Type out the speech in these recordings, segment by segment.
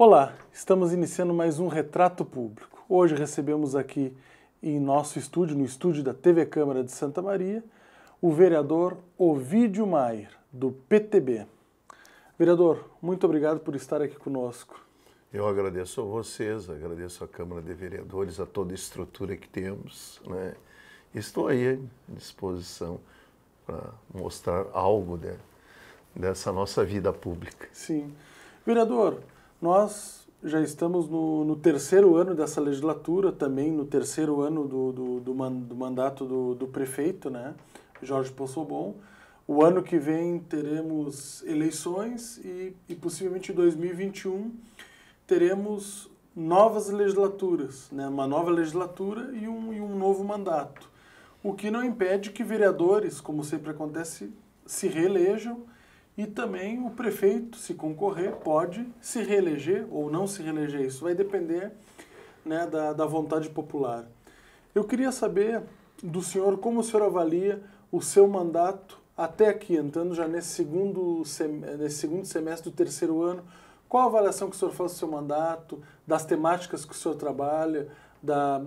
Olá, estamos iniciando mais um Retrato Público. Hoje recebemos aqui em nosso estúdio, no estúdio da TV Câmara de Santa Maria, o vereador Ovídio Maier, do PTB. Vereador, muito obrigado por estar aqui conosco. Eu agradeço a vocês, agradeço a Câmara de Vereadores, a toda a estrutura que temos. Né? Estou aí à disposição para mostrar algo de, dessa nossa vida pública. Sim. Vereador, nós já estamos no, no, terceiro ano dessa legislatura, também no terceiro ano do, do, do, man, do mandato do, do, prefeito, né, Jorge Possobon. O ano que vem teremos eleições e, e possivelmente em 2021 teremos novas legislaturas, né, uma nova legislatura e um, e um novo mandato. O que não impede que vereadores, como sempre acontece, se reelejam e também o prefeito, se concorrer, pode se reeleger ou não se reeleger. Isso vai depender né, da, da vontade popular. Eu queria saber do senhor como o senhor avalia o seu mandato até aqui, entrando já nesse segundo, nesse segundo semestre do terceiro ano. Qual a avaliação que o senhor faz do seu mandato, das temáticas que o senhor trabalha, da,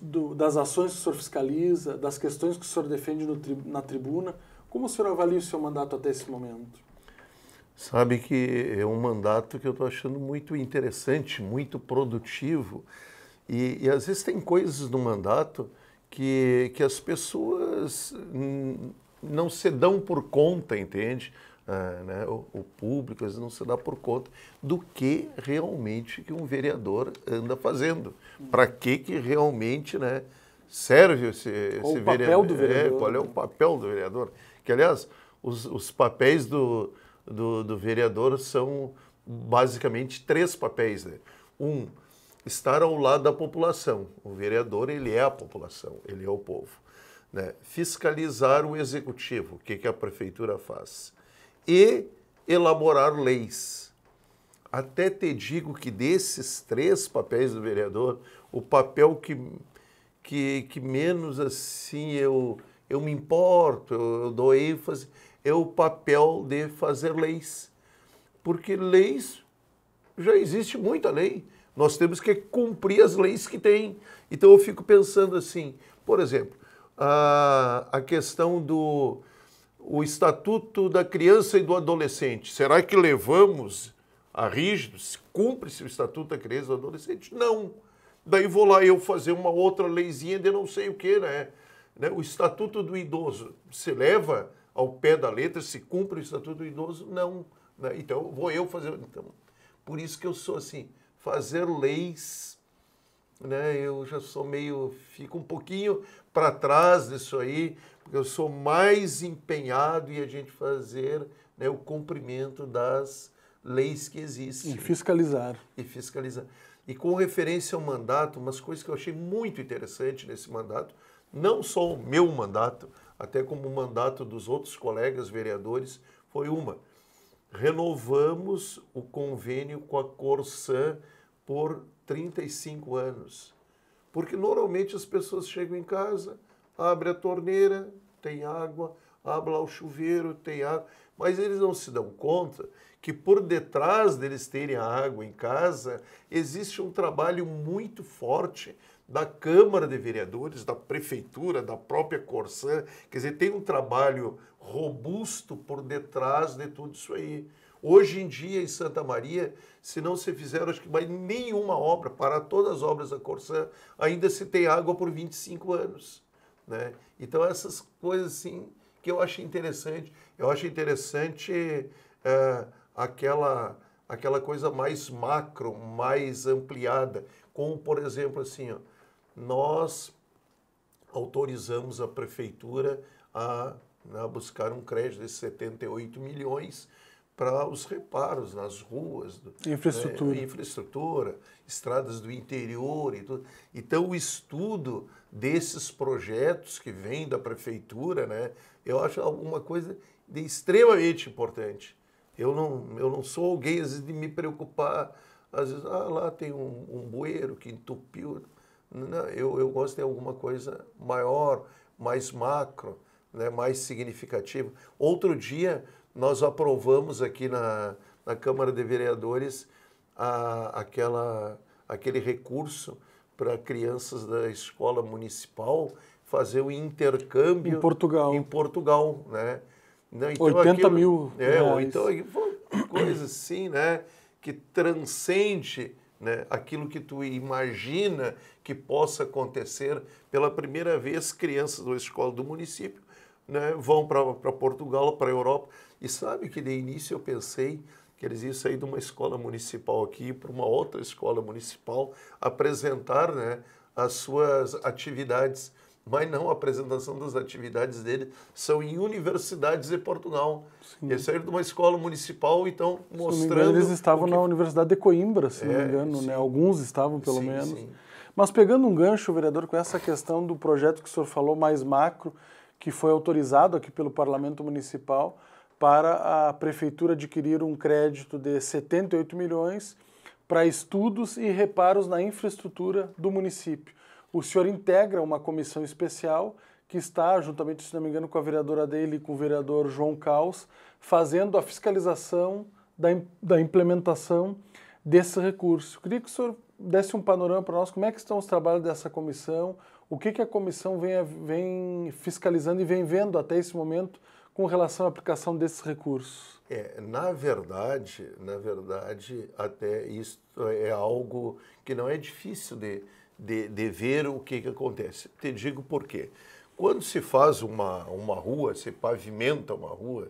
do, das ações que o senhor fiscaliza, das questões que o senhor defende na tribuna? Como o senhor avalia o seu mandato até esse momento? Sabe que é um mandato que eu estou achando muito interessante, muito produtivo. E, e, às vezes tem coisas no mandato que, que as pessoas não se dão por conta, entende? Ah, né? o, o, público às vezes não se dá por conta do que realmente que um vereador anda fazendo. Para que, que realmente né, serve esse, esse vereador? É, qual é né? o papel do vereador? Que, aliás, os, os papéis do do, do vereador são basicamente três papéis. Né? Um, estar ao lado da população. O vereador, ele é a população, ele é o povo. Né? Fiscalizar o executivo, o que, que a prefeitura faz. E elaborar leis. Até te digo que desses três papéis do vereador, o papel que, que, que menos assim eu, eu me importo, eu, eu dou ênfase, é o papel de fazer leis. Porque leis, já existe muita lei. Nós temos que cumprir as leis que tem. Então eu fico pensando assim, por exemplo, a, a questão do o Estatuto da Criança e do Adolescente. Será que levamos a rígido? Cumpre-se o Estatuto da Criança e do Adolescente? Não. Daí vou lá eu fazer uma outra leizinha de não sei o que, né? né? O Estatuto do Idoso se leva ao pé da letra se cumpre o Estatuto do Idoso? Não. Né? Então, vou eu fazer. Então, por isso que eu sou assim, fazer leis, né? Eu já sou meio, fico um pouquinho para trás disso aí, porque eu sou mais empenhado em a gente fazer né, o cumprimento das leis que existem. E fiscalizar. E fiscalizar. E com referência ao mandato, umas coisas que eu achei muito interessante nesse mandato, não só o meu mandato, até como mandato dos outros colegas vereadores, foi uma. Renovamos o convênio com a Corsã por 35 anos. Porque normalmente as pessoas chegam em casa, abre a torneira, tem água, abre lá o chuveiro, tem água. Mas eles não se dão conta que por detrás deles terem a água em casa, existe um trabalho muito forte da Câmara de Vereadores, da Prefeitura, da própria Corsã. Quer dizer, tem um trabalho robusto por detrás de tudo isso aí. Hoje em dia, em Santa Maria, se não se fizer, acho que mais nenhuma obra, para todas as obras da Corsã, ainda se tem água por 25 anos. Né? Então, essas coisas assim que eu acho interessante. Eu acho interessante é, aquela, aquela coisa mais macro, mais ampliada, como, por exemplo, assim, ó, nós autorizamos a prefeitura a, né, a buscar um crédito de 78 milhões para os reparos nas ruas, né, infraestrutura. Né, infraestrutura, estradas do interior e tudo. Então, o estudo desses projetos que vêm da prefeitura, né, eu acho alguma coisa de extremamente importante. Eu não, eu não sou alguém, às vezes, de me preocupar, às vezes, ah, lá tem um, um bueiro que entupiu. Né, eu, eu gosto de alguma coisa maior, mais macro, né, mais significativa. Outro dia, nós aprovamos aqui na, na Câmara de Vereadores a, aquela, aquele recurso para crianças da escola municipal fazer o um intercâmbio em Portugal. Em Portugal, né? então 80 aquilo, mil. É, reais. então coisa assim, né? Que transcende né? aquilo que tu imagina que possa acontecer. Pela primeira vez, crianças da escola do município né, vão para Portugal, para a Europa. E sabe que de início eu pensei que eles iam sair de uma escola municipal aqui para uma outra escola municipal apresentar né, as suas atividades mas não, a apresentação das atividades dele são em universidades de Portugal. Sim. Eles de uma escola municipal e estão mostrando. Engano, eles estavam que... na Universidade de Coimbra, se é, não me é, engano, né? sim. né? Alguns estavam, pelo sim, menos. Mas pegando um gancho, vereador, com essa questão do projeto que o senhor falou mais macro, que foi autorizado aqui pelo Parlamento Municipal para a prefeitura adquirir um crédito de 78 milhões para estudos e reparos na infraestrutura do município o senhor integra uma comissão especial que está, juntamente, se não me engano, com a vereadora dele e com o vereador João Caos, fazendo a fiscalização da, da implementação desse recurso. queria que o senhor desse um panorama para nós, como é que estão os trabalhos dessa comissão, o que, que a comissão vem, vem fiscalizando e vem vendo até esse momento com relação à aplicação desses recursos? É, na verdade, na verdade, até isso é, é algo que não é difícil de, de, de ver o que, que acontece. Te digo por quê. Quando se faz uma, uma rua, se pavimenta uma rua,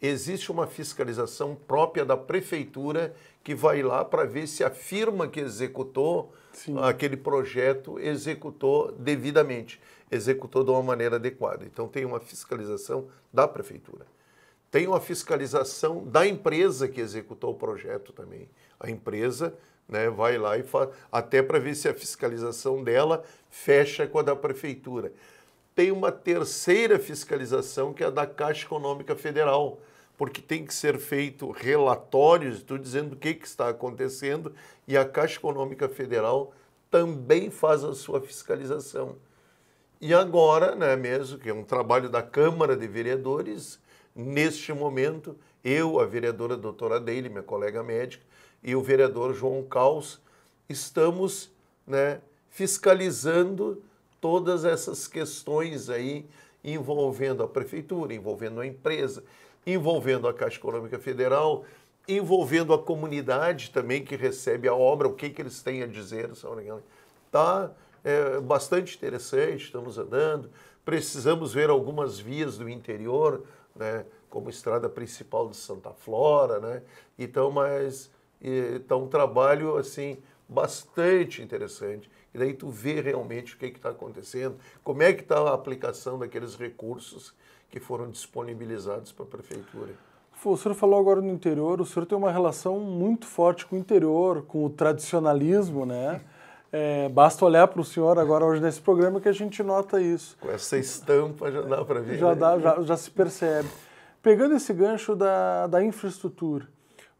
existe uma fiscalização própria da prefeitura que vai lá para ver se a firma que executou Sim. aquele projeto executou devidamente, executou de uma maneira adequada. Então tem uma fiscalização da prefeitura. Tem uma fiscalização da empresa que executou o projeto também. A empresa né? Vai lá e faz, até para ver se a fiscalização dela fecha com a da prefeitura. Tem uma terceira fiscalização que é a da Caixa Econômica Federal, porque tem que ser feito relatórios, estou dizendo o que, que está acontecendo, e a Caixa Econômica Federal também faz a sua fiscalização. E agora, né, mesmo que é um trabalho da Câmara de Vereadores, neste momento, eu, a vereadora doutora Deile, minha colega médica, e o vereador João Caos, estamos né, fiscalizando todas essas questões aí envolvendo a prefeitura, envolvendo a empresa, envolvendo a Caixa Econômica Federal, envolvendo a comunidade também que recebe a obra, o que, que eles têm a dizer. Está é, bastante interessante, estamos andando. Precisamos ver algumas vias do interior, né, como a estrada principal de Santa Flora, né? Então, mas Está então, um trabalho assim bastante interessante. E daí tu vê realmente o que é está acontecendo, como é que está a aplicação daqueles recursos que foram disponibilizados para a prefeitura. O senhor falou agora no interior, o senhor tem uma relação muito forte com o interior, com o tradicionalismo, né? É, basta olhar para o senhor agora hoje nesse programa que a gente nota isso. Com essa estampa já dá para ver. Já, né? dá, já, já se percebe. Pegando esse gancho da, da infraestrutura,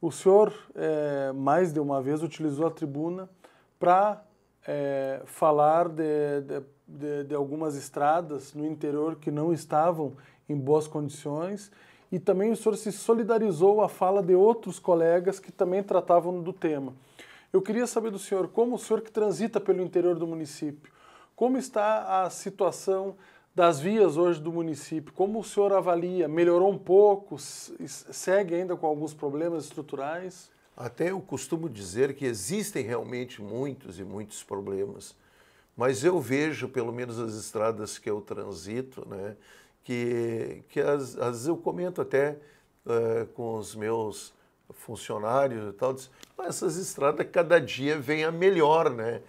o senhor, é, mais de uma vez, utilizou a tribuna para é, falar de, de, de, de, algumas estradas no interior que não estavam em boas condições e também o senhor se solidarizou à fala de outros colegas que também tratavam do tema. Eu queria saber do senhor, como o senhor que transita pelo interior do município, como está a situação das vias hoje do município, como o senhor avalia? Melhorou um pouco? Segue ainda com alguns problemas estruturais? Até eu costumo dizer que existem realmente muitos e muitos problemas, mas eu vejo, pelo menos as estradas que eu transito, né, que, que às, vezes eu comento até uh, com os meus funcionários e tal, diz, essas estradas cada dia vêm a melhor, né?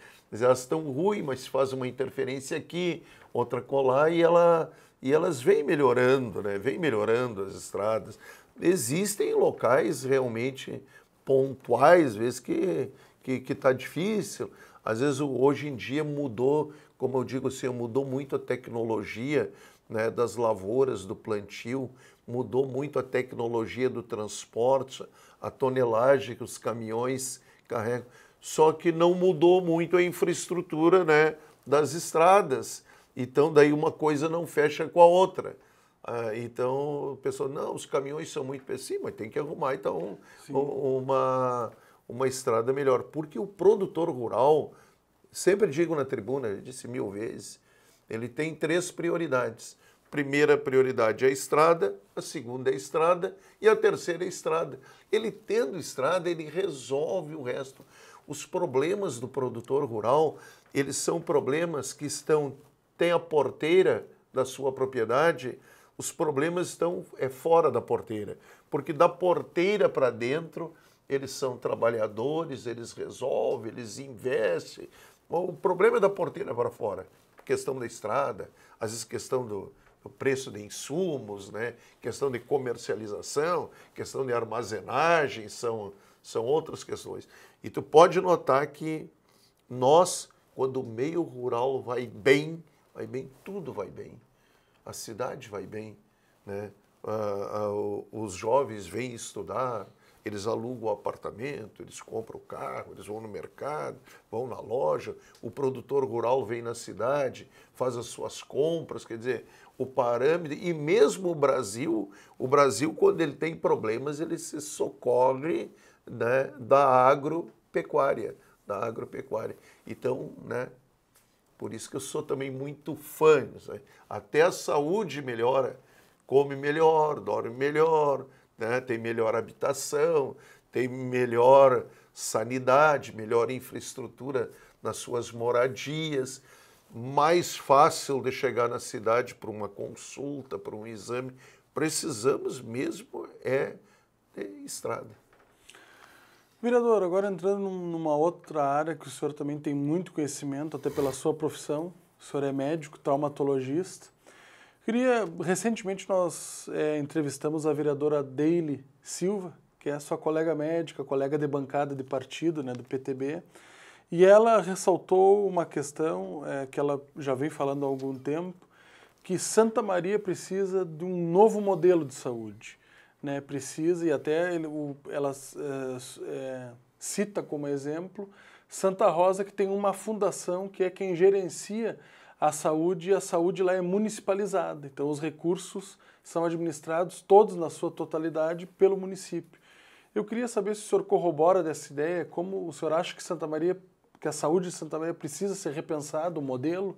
Elas estão ruins, mas faz uma interferência aqui, outra colar, e, ela, e elas vêm melhorando, né? vêm melhorando as estradas. Existem locais realmente pontuais, às vezes que que está difícil. Às vezes, hoje em dia mudou, como eu digo assim, mudou muito a tecnologia né, das lavouras, do plantio, mudou muito a tecnologia do transporte, a tonelagem que os caminhões carregam. Só que não mudou muito a infraestrutura né, das estradas. Então, daí uma coisa não fecha com a outra. Ah, então, o pessoal, não, os caminhões são muito pessimos mas tem que arrumar então um, uma, uma estrada melhor. Porque o produtor rural, sempre digo na tribuna, disse mil vezes, ele tem três prioridades. Primeira prioridade é a estrada, a segunda é a estrada e a terceira é a estrada. Ele tendo estrada, ele resolve o resto. Os problemas do produtor rural, eles são problemas que estão tem a porteira da sua propriedade, os problemas estão é fora da porteira, porque da porteira para dentro eles são trabalhadores, eles resolvem, eles investem. O problema é da porteira para fora, questão da estrada, às vezes questão do, do preço de insumos, né? questão de comercialização, questão de armazenagem, são, são outras questões. E tu pode notar que nós, quando o meio rural vai bem, vai bem, tudo vai bem. A cidade vai bem, né? Ah, ah, os jovens vêm estudar, eles alugam o apartamento, eles compram o carro, eles vão no mercado, vão na loja, o produtor rural vem na cidade, faz as suas compras, quer dizer, o parâmetro, e mesmo o Brasil, o Brasil, quando ele tem problemas, ele se socorre né, da agropecuária, da agropecuária. Então, né, por isso que eu sou também muito fã. Sabe? Né? Até a saúde melhora. Come melhor, dorme melhor, né? tem melhor habitação, tem melhor sanidade, melhor infraestrutura nas suas moradias, mais fácil de chegar na cidade para uma consulta, para um exame. Precisamos mesmo é ter estrada. Vereador, agora entrando numa outra área que o senhor também tem muito conhecimento, até pela sua profissão, o senhor é médico, traumatologista. Queria, recentemente nós é, entrevistamos a vereadora Deile Silva, que é sua colega médica, colega de bancada de partido, né, do PTB, e ela ressaltou uma questão é, que ela já vem falando há algum tempo, que Santa Maria precisa de um novo modelo de saúde né, precisa, e até ele, o, ela é, é, cita como exemplo Santa Rosa, que tem uma fundação que é quem gerencia a saúde, e a saúde lá é municipalizada. Então, os recursos são administrados, todos na sua totalidade, pelo município. Eu queria saber se o senhor corrobora dessa ideia, como o senhor acha que Santa Maria, que a saúde de Santa Maria precisa ser repensada, o modelo?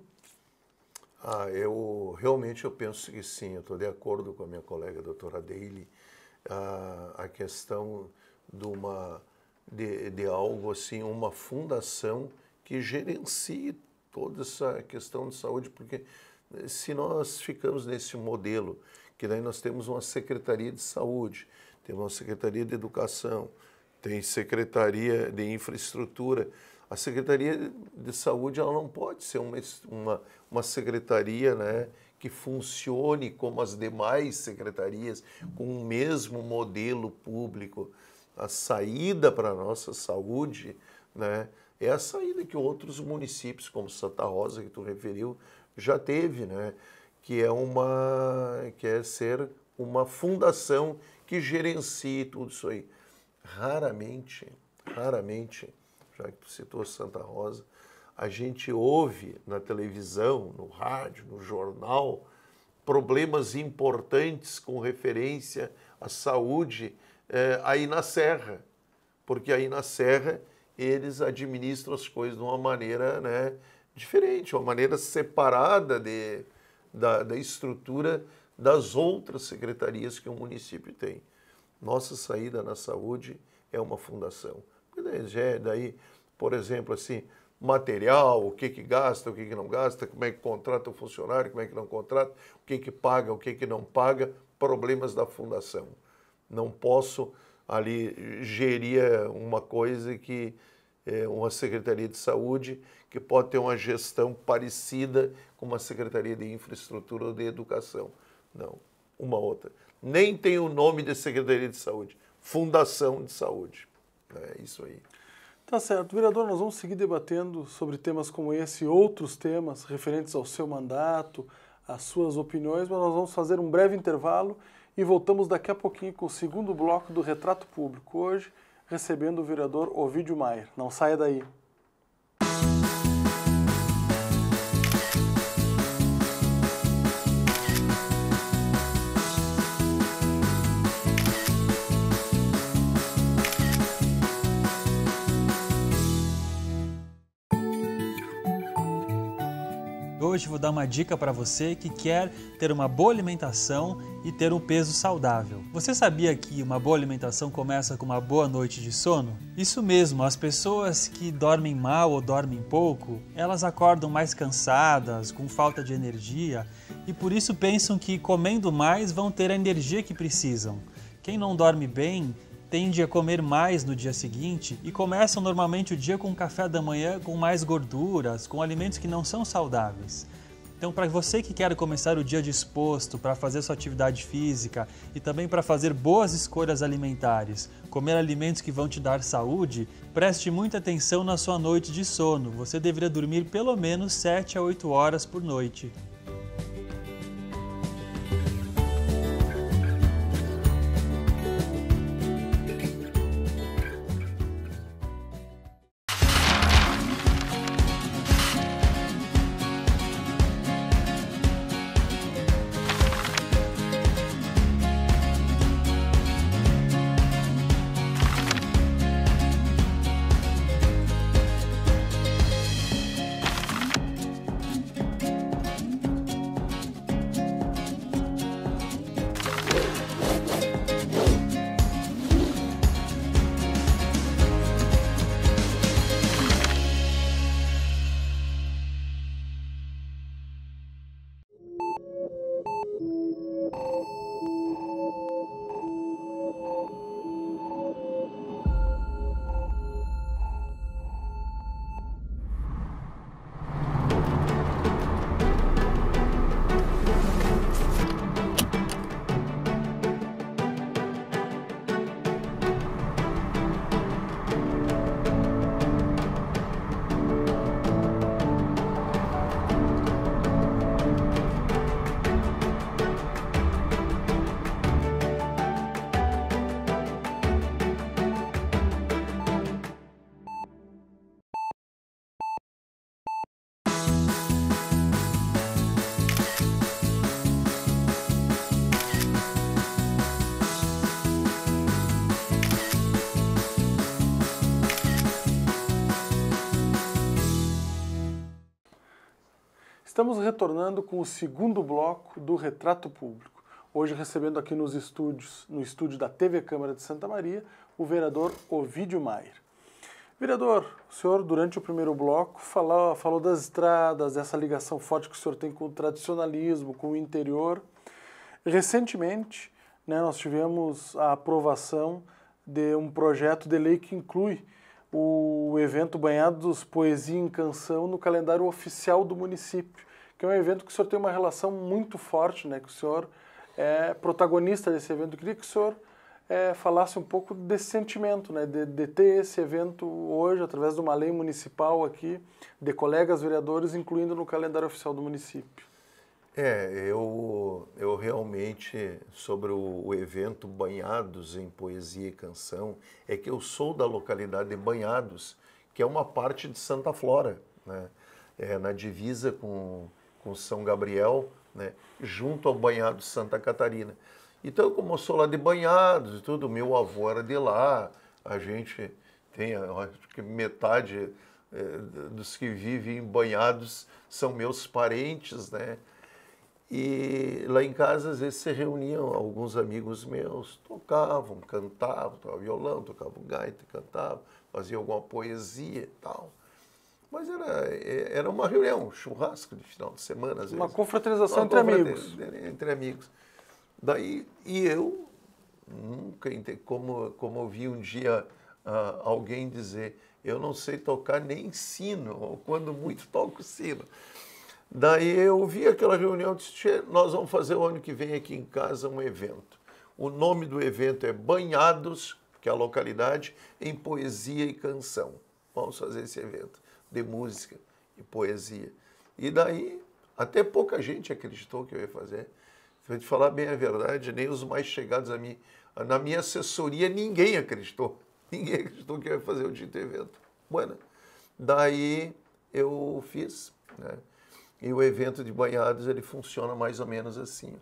Ah, eu realmente eu penso que sim, eu estou de acordo com a minha colega a doutora Daly, a, a questão de, uma, de, de algo assim, uma fundação que gerencie toda essa questão de saúde, porque eh, se nós ficamos nesse modelo, que daí nós temos uma Secretaria de Saúde, temos uma Secretaria de Educação, tem Secretaria de Infraestrutura. A Secretaria de Saúde ela não pode ser uma, uma, uma secretaria né, que funcione como as demais secretarias, com o mesmo modelo público. A saída para a nossa saúde né, é a saída que outros municípios, como Santa Rosa, que tu referiu, já teve, né, que, é uma, que é ser uma fundação que gerencie tudo isso aí. Raramente, raramente, já que tu citou Santa Rosa, a gente ouve na televisão, no rádio, no jornal, problemas importantes com referência à saúde é, aí na Serra, porque aí na Serra eles administram as coisas de uma maneira né, diferente, uma maneira separada de, da, da estrutura das outras secretarias que o município tem. Nossa saída na saúde é uma fundação. Daí, é por exemplo, assim, material, o que, que gasta, o que, que não gasta, como é que contrata o funcionário, como é que não contrata, o que, que paga, o que, que não paga, problemas da fundação. Não posso ali gerir uma coisa que é uma Secretaria de Saúde que pode ter uma gestão parecida com uma Secretaria de Infraestrutura ou de Educação. Não, uma outra. Nem tem o nome de Secretaria de Saúde, Fundação de Saúde. É isso aí. Tá certo. Vereador, nós vamos seguir debatendo sobre temas como esse e outros temas referentes ao seu mandato, às suas opiniões, mas nós vamos fazer um breve intervalo e voltamos daqui a pouquinho com o segundo bloco do Retrato Público. Hoje, recebendo o vereador Ovidio Maier. Não saia daí. hoje vou dar uma dica para você que quer ter uma boa alimentação e ter um peso saudável. Você sabia que uma boa alimentação começa com uma boa noite de sono? Isso mesmo, as pessoas que dormem mal ou dormem pouco, elas acordam mais cansadas, com falta de energia e por isso pensam que comendo mais vão ter a energia que precisam. Quem não dorme bem tende a comer mais no dia seguinte e começam normalmente o dia com café da manhã com mais gorduras, com alimentos que não são saudáveis. Então, para você que quer começar o dia disposto para fazer sua atividade física e também para fazer boas escolhas alimentares, comer alimentos que vão te dar saúde, preste muita atenção na sua noite de sono. Você deveria dormir pelo menos 7 a 8 horas por noite. Estamos retornando com o segundo bloco do Retrato Público. Hoje recebendo aqui nos estúdios, no estúdio da TV Câmara de Santa Maria, o vereador Ovídio Maier. Vereador, o senhor durante o primeiro bloco falou, falou das estradas, dessa ligação forte que o senhor tem com o tradicionalismo, com o interior. Recentemente, né, nós tivemos a aprovação de um projeto de lei que inclui o evento Banhados Poesia em Canção no calendário oficial do município, que é um evento que o senhor tem uma relação muito forte, né? Que o senhor é protagonista desse evento. Eu queria que o senhor é, falasse um pouco desse sentimento, né, de, de, ter esse evento hoje, através de uma lei municipal aqui, de colegas vereadores, incluindo no calendário oficial do município. É, eu, eu realmente, sobre o, o, evento Banhados em Poesia e Canção, é que eu sou da localidade de Banhados, que é uma parte de Santa Flora, né? É, na divisa com, com São Gabriel, né? junto ao Banhados Santa Catarina. Então, como eu sou lá de Banhados e tudo, meu avô era de lá, a gente tem, acho que metade é, dos que vivem em Banhados são meus parentes, né? E lá em casa, às vezes, se reuniam alguns amigos meus, tocavam, cantavam, tocavam violão, tocavam gaita, cantavam, faziam alguma poesia e tal. Mas era, é, era uma reunião, um churrasco de final de semana, às vezes. Uma confraternização uma entre amigos. Entre amigos. Daí, e eu nunca entendi, como, como ouvi um dia ah, alguém dizer, eu não sei tocar nem sino, ou quando muito toco sino. Daí eu vi aquela reunião e disse, nós vamos fazer o ano que vem aqui em casa um evento. O nome do evento é Banhados, que é a localidade, em poesia e canção. Vamos fazer esse evento de música e poesia. E daí, até pouca gente acreditou que eu ia fazer. Para te falar bem a verdade, nem os mais chegados a mim. Na minha assessoria, ninguém acreditou. Ninguém acreditou que eu ia fazer o dito evento. Bueno, daí eu fiz, né? E o evento de banhados ele funciona mais ou menos assim.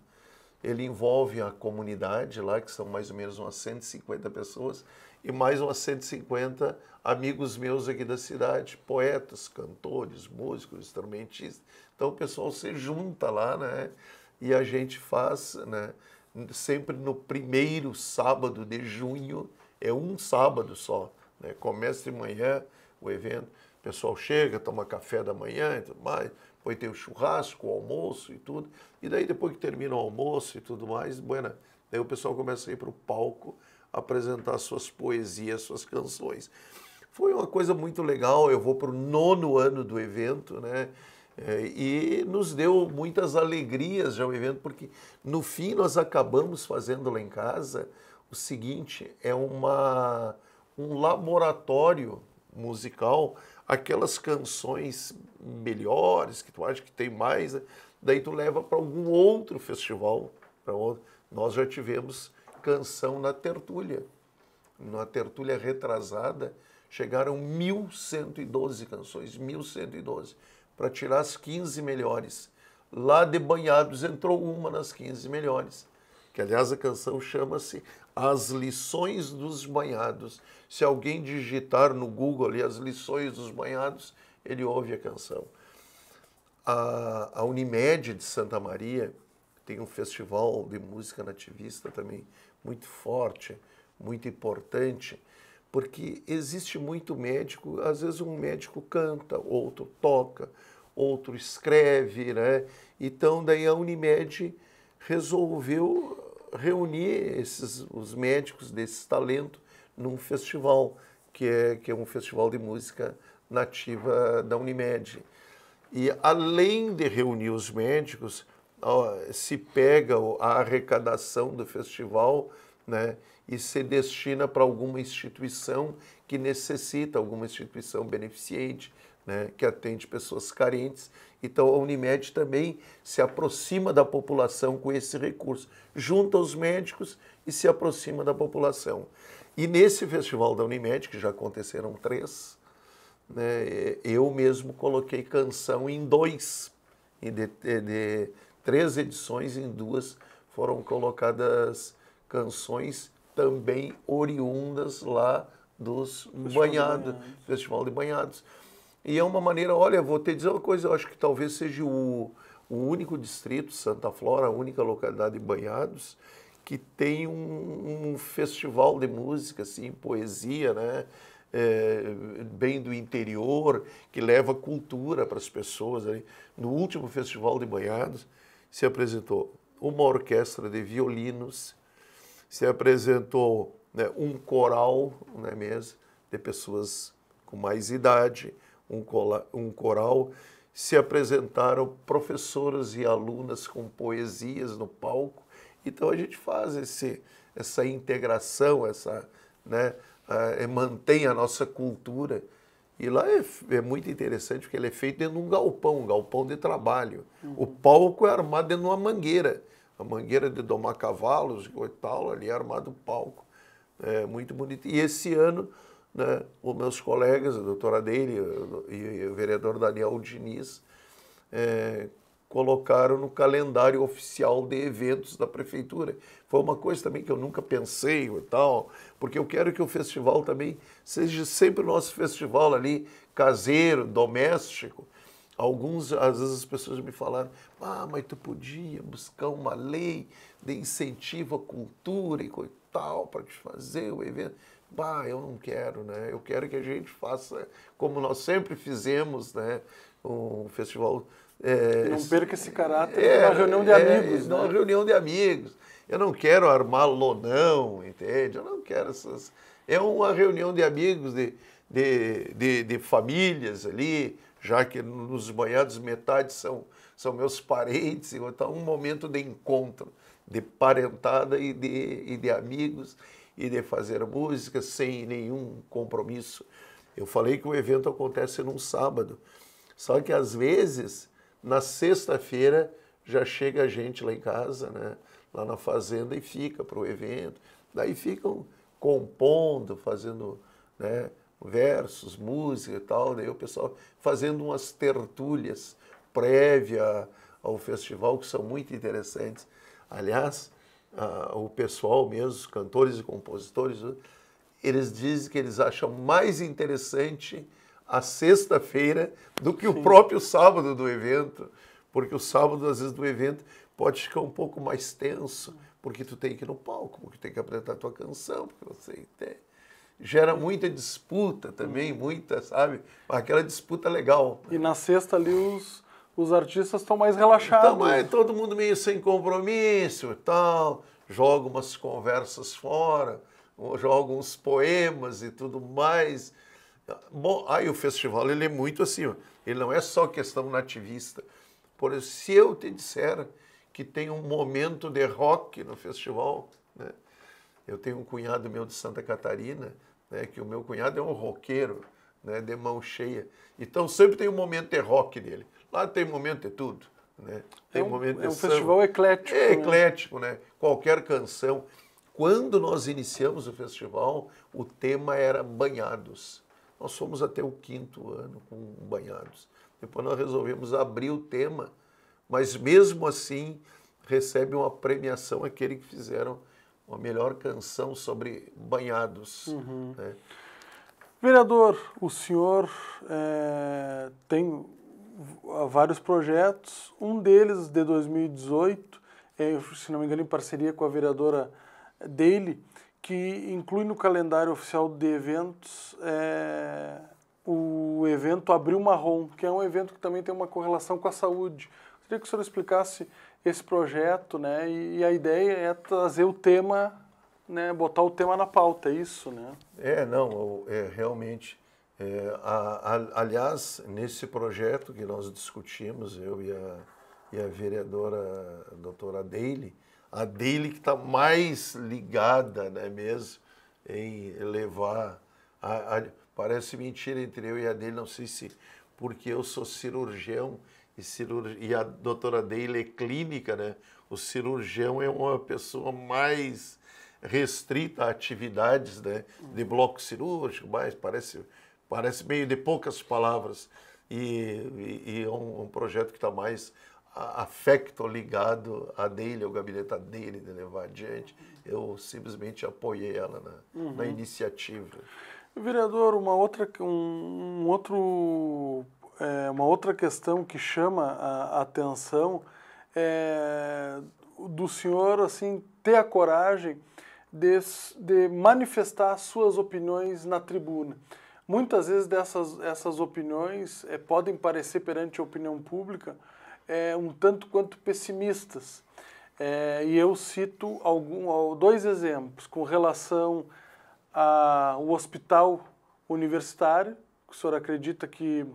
Ele envolve a comunidade lá, que são mais ou menos umas 150 pessoas, e mais umas 150 amigos meus aqui da cidade, poetas, cantores, músicos, instrumentistas. Então o pessoal se junta lá, né? E a gente faz, né? Sempre no primeiro sábado de junho, é um sábado só, né? Começa de manhã o evento, o pessoal chega, toma café da manhã e tudo mais depois tem o churrasco, o almoço e tudo. E daí, depois que termina o almoço e tudo mais, bueno, daí o pessoal começa a ir para o palco apresentar suas poesias, suas canções. Foi uma coisa muito legal. Eu vou para o nono ano do evento, né? É, e nos deu muitas alegrias já o evento, porque no fim nós acabamos fazendo lá em casa o seguinte: é uma, um laboratório musical aquelas canções melhores que tu acha que tem mais, né? daí tu leva para algum outro festival. para onde... Nós já tivemos canção na Tertúlia. Na Tertúlia retrasada, chegaram 1.112 canções, 1.112, para tirar as 15 melhores. Lá de Banhados entrou uma nas 15 melhores, que aliás a canção chama-se as lições dos banhados. Se alguém digitar no Google ali as lições dos banhados, ele ouve a canção. A, a Unimed de Santa Maria tem um festival de música nativista também muito forte, muito importante, porque existe muito médico, às vezes um médico canta, outro toca, outro escreve, né? Então daí a Unimed resolveu reunir esses, os médicos desses talentos num festival, que é, que é um festival de música nativa da Unimed. E além de reunir os médicos, se pega a arrecadação do festival né, e se destina para alguma instituição que necessita, alguma instituição beneficente, né, que atende pessoas carentes então a Unimed também se aproxima da população com esse recurso, junta os médicos e se aproxima da população. E nesse festival da Unimed, que já aconteceram três, né, eu mesmo coloquei canção em dois, em de, de, de três edições, em duas foram colocadas canções também oriundas lá dos Festival Banhados, Festival de Banhados. E é uma maneira, olha, vou te dizer uma coisa, eu acho que talvez seja o, o único distrito, Santa Flora, a única localidade de Banhados, que tem um, um festival de música, assim, poesia, né? É, bem do interior, que leva cultura para as pessoas. Né? No último festival de Banhados, se apresentou uma orquestra de violinos, se apresentou né, um coral, não é mesmo, de pessoas com mais idade, um, cola, um coral, se apresentaram professoras e alunas com poesias no palco. Então a gente faz esse, essa integração, essa, né, eh, mantém a nossa cultura. E lá é, é, muito interessante porque ele é feito dentro de um galpão, um galpão de trabalho. Uhum. O palco é armado dentro de uma mangueira, a mangueira de domar cavalos e tal, ali é armado o palco. É muito bonito. E esse ano né, os meus colegas, a doutora Deire e o vereador Daniel Diniz, é, colocaram no calendário oficial de eventos da prefeitura. Foi uma coisa também que eu nunca pensei e tal, porque eu quero que o festival também seja sempre o nosso festival ali, caseiro, doméstico. Alguns, às vezes as pessoas me falaram, ah, mas tu podia buscar uma lei de incentivo à cultura e tal, para te fazer o evento. Bah, eu não quero, né? Eu quero que a gente faça como nós sempre fizemos, né? Um festival. É, não perca esse caráter é, uma reunião de é, amigos. Né? Uma reunião de amigos. Eu não quero armar lonão, entende? Eu não quero essas. É uma reunião de amigos, de, de, de, de famílias ali, já que nos banhados metade são, são meus parentes, então é um momento de encontro, de parentada e de, e de amigos e de fazer música sem nenhum compromisso. Eu falei que o evento acontece num sábado, só que às vezes na sexta-feira já chega a gente lá em casa, né? lá na fazenda e fica para o evento. Daí ficam compondo, fazendo né, versos, música e tal. Daí o pessoal fazendo umas tertúlias prévia ao festival que são muito interessantes. Aliás, o pessoal mesmo, os cantores e compositores, né, eles dizem que eles acham mais interessante a sexta-feira do que Sim. o próprio sábado do evento, porque o sábado, às vezes, do evento pode ficar um pouco mais tenso, porque tu tem que ir no palco, porque tem que apresentar tua canção, porque você tem. Gera muita disputa também, muita, sabe? Aquela disputa legal. E na sexta ali os, os artistas estão mais relaxados. Então, mas todo mundo meio sem compromisso e tal, joga umas conversas fora, joga uns poemas e tudo mais. Bom, aí o festival ele é muito assim, ele não é só questão nativista. Por isso, se eu te disser que tem um momento de rock no festival, né? eu tenho um cunhado meu de Santa Catarina, né? que o meu cunhado é um roqueiro, né? de mão cheia. Então sempre tem um momento de rock nele. Lá tem momento de tudo. Né? Tem é um, momento de é um samba. festival eclético. É né? eclético, né? né? Qualquer canção. Quando nós iniciamos o festival, o tema era banhados. Nós fomos até o quinto ano com banhados. Depois nós resolvemos abrir o tema, mas mesmo assim recebe uma premiação aquele que fizeram a melhor canção sobre banhados. Uhum. Né? Vereador, o senhor é, tem vários projetos, um deles de 2018, é, se não me engano, em parceria com a vereadora dele que inclui no calendário oficial de eventos é, o evento Abril Marrom, que é um evento que também tem uma correlação com a saúde. Eu queria que o senhor explicasse esse projeto, né? E, e a ideia é trazer o tema, né? Botar o tema na pauta, é isso, né? É, não, é, realmente é, a, a, aliás, nesse projeto que nós discutimos, eu e a, e a vereadora a doutora Daly, a Daly que está mais ligada né, mesmo em levar. A, parece mentira entre eu e a Daly, não sei se porque eu sou cirurgião e, cirurg... e a doutora Daly é clínica, né? O cirurgião é uma pessoa mais restrita a atividades, né? De bloco cirúrgico, mais parece Parece meio de poucas palavras e, e, e é um, um projeto que está mais afeto ligado a dele, ao gabinete dele, de levar adiante. Eu simplesmente apoiei ela na, uhum. na iniciativa. Vereador, uma outra, um, um outro, é, uma outra questão que chama a atenção é do senhor assim ter a coragem de, de manifestar suas opiniões na tribuna. Muitas vezes dessas, essas opiniões é, podem parecer perante a opinião pública é, um tanto quanto pessimistas. É, e eu cito algum, dois exemplos com relação ao hospital universitário, que o senhor acredita que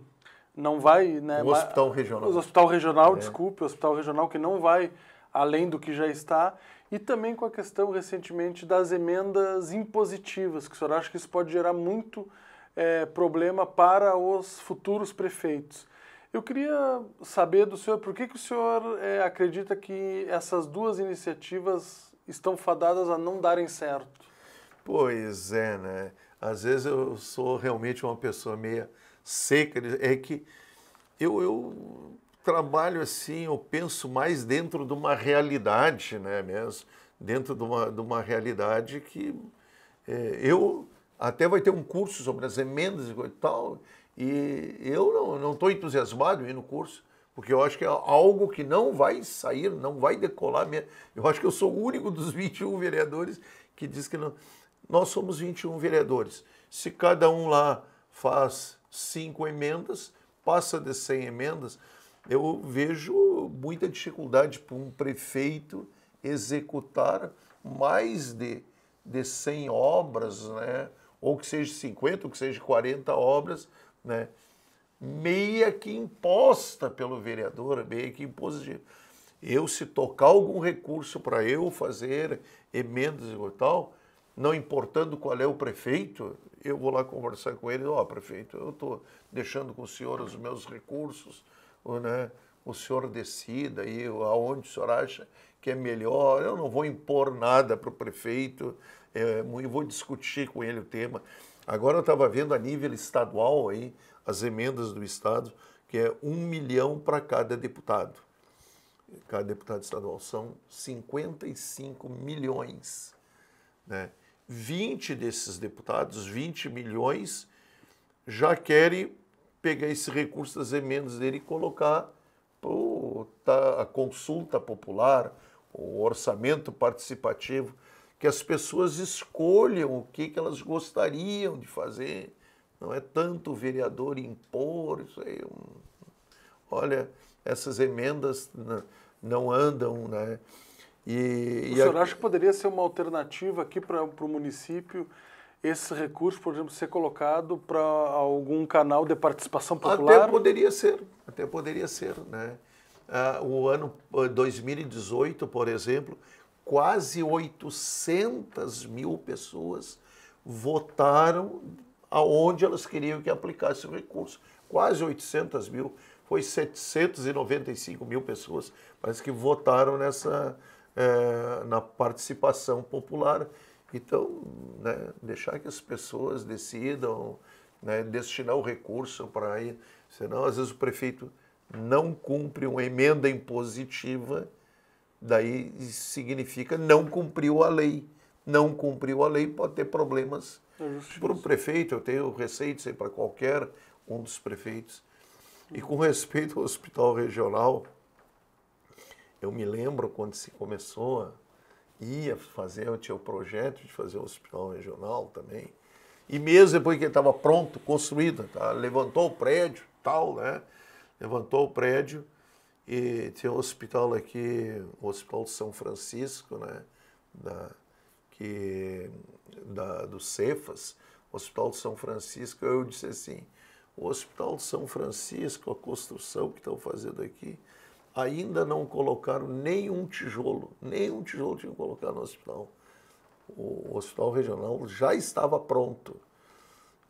não vai... Né, o hospital regional. O hospital regional, é. desculpe, o hospital regional que não vai além do que já está, e também com a questão recentemente das emendas impositivas, que o senhor acha que isso pode gerar muito é, problema para os futuros prefeitos. Eu queria saber do senhor por que, que o senhor é, acredita que essas duas iniciativas estão fadadas a não darem certo. Pois é, né? Às vezes eu sou realmente uma pessoa meio seca, né? é que eu, eu trabalho assim, eu penso mais dentro de uma realidade, né, mesmo? Dentro de uma, de uma realidade que é, eu até vai ter um curso sobre as emendas e tal. E eu não estou entusiasmado em ir no curso, porque eu acho que é algo que não vai sair, não vai decolar. Eu acho que eu sou o único dos 21 vereadores que diz que não. Nós somos 21 vereadores. Se cada um lá faz cinco emendas, passa de 100 emendas, eu vejo muita dificuldade para um prefeito executar mais de, de 100 obras, né? ou que seja 50, ou que seja 40 obras, né? meia que imposta pelo vereador, meia que impositiva. Eu, se tocar algum recurso para eu fazer emendas e tal, não importando qual é o prefeito, eu vou lá conversar com ele, ó, oh, prefeito, eu estou deixando com o senhor os meus recursos, né? o senhor decida aí aonde o senhor acha que é melhor, eu não vou impor nada para o prefeito, é, eu vou discutir com ele o tema. Agora eu estava vendo a nível estadual aí, as emendas do Estado, que é um milhão para cada deputado. Cada deputado estadual são 55 milhões. Né? 20 desses deputados, 20 milhões, já querem pegar esse recurso das emendas dele e colocar para a consulta popular, o orçamento participativo que as pessoas escolham o que, que elas gostariam de fazer. Não é tanto o vereador impor, isso aí. É olha, essas emendas não andam, né? E, o senhor a... acha que poderia ser uma alternativa aqui para o município esse recurso, por exemplo, ser colocado para algum canal de participação popular? Até poderia ser, até poderia ser, né? Ah, o ano 2018, eh, por exemplo, quase 800 mil pessoas votaram aonde elas queriam que aplicasse o recurso. Quase 800 mil, foi 795 mil pessoas, parece que votaram nessa é, na participação popular. Então, né, deixar que as pessoas decidam né, destinar o recurso para ir, senão às vezes o prefeito não cumpre uma emenda impositiva daí significa não cumpriu a lei. Não cumpriu a lei pode ter problemas para é o prefeito. Eu tenho receio de ser para qualquer um dos prefeitos. E com respeito ao hospital regional, eu me lembro quando se começou a ia fazer, eu tinha o projeto de fazer o hospital regional também. E mesmo depois que ele estava pronto, construído, tá? levantou o prédio, tal, né? Levantou o prédio e tem um hospital aqui, o Hospital de São Francisco, né? Da, que, da, do Cefas, Hospital de São Francisco. Eu disse assim, o Hospital de São Francisco, a construção que estão fazendo aqui, ainda não colocaram nenhum tijolo, nenhum tijolo tinham colocado no hospital. O hospital regional já estava pronto.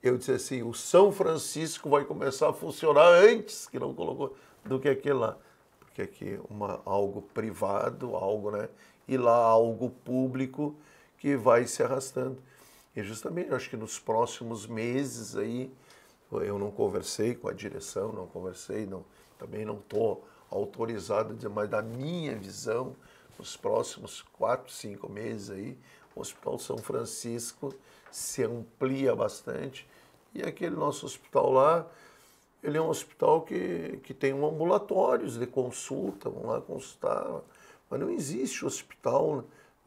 Eu disse assim, o São Francisco vai começar a funcionar antes que não colocou do que aquele lá porque aqui uma, algo privado, algo, né? E lá algo público que vai se arrastando. E justamente, acho que nos próximos meses aí, eu não conversei com a direção, não conversei, não, também não estou autorizado a dizer, mas da minha visão, nos próximos quatro, cinco meses aí, o Hospital São Francisco se amplia bastante e aquele nosso hospital lá ele é um hospital que, que tem um ambulatórios de consulta, vão lá consultar. Mas não existe hospital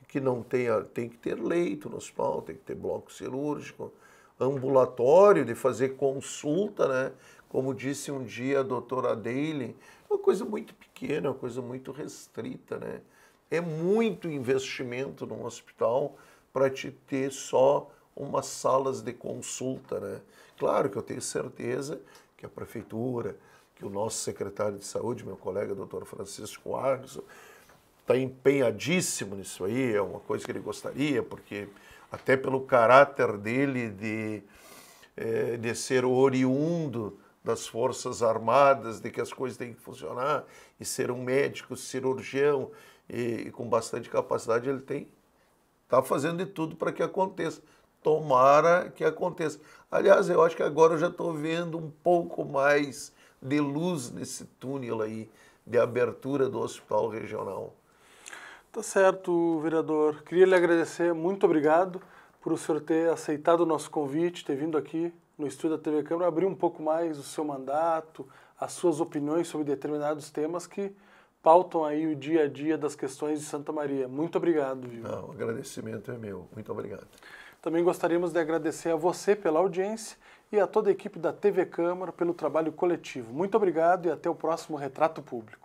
que não tenha, tem que ter leito no hospital, tem que ter bloco cirúrgico, ambulatório de fazer consulta, né? Como disse um dia a doutora Daly, uma coisa muito pequena, uma coisa muito restrita, né? É muito investimento num hospital para te ter só umas salas de consulta, né? Claro que eu tenho certeza que a prefeitura, que o nosso secretário de saúde, meu colega doutor Francisco Arnes, está empenhadíssimo nisso aí, é uma coisa que ele gostaria, porque até pelo caráter dele de, é, de ser oriundo das Forças Armadas, de que as coisas têm que funcionar, e ser um médico, cirurgião, e, e com bastante capacidade, ele tem está fazendo de tudo para que aconteça tomara que aconteça. Aliás, eu acho que agora eu já estou vendo um pouco mais de luz nesse túnel aí de abertura do hospital regional. Tá certo, vereador. Queria lhe agradecer, muito obrigado por o senhor ter aceitado o nosso convite, ter vindo aqui no estúdio da TV Câmara abrir um pouco mais o seu mandato, as suas opiniões sobre determinados temas que pautam aí o dia a dia das questões de Santa Maria. Muito obrigado, viu? Não, o agradecimento é meu. Muito obrigado. Também gostaríamos de agradecer a você pela audiência e a toda a equipe da TV Câmara pelo trabalho coletivo. Muito obrigado e até o próximo Retrato Público.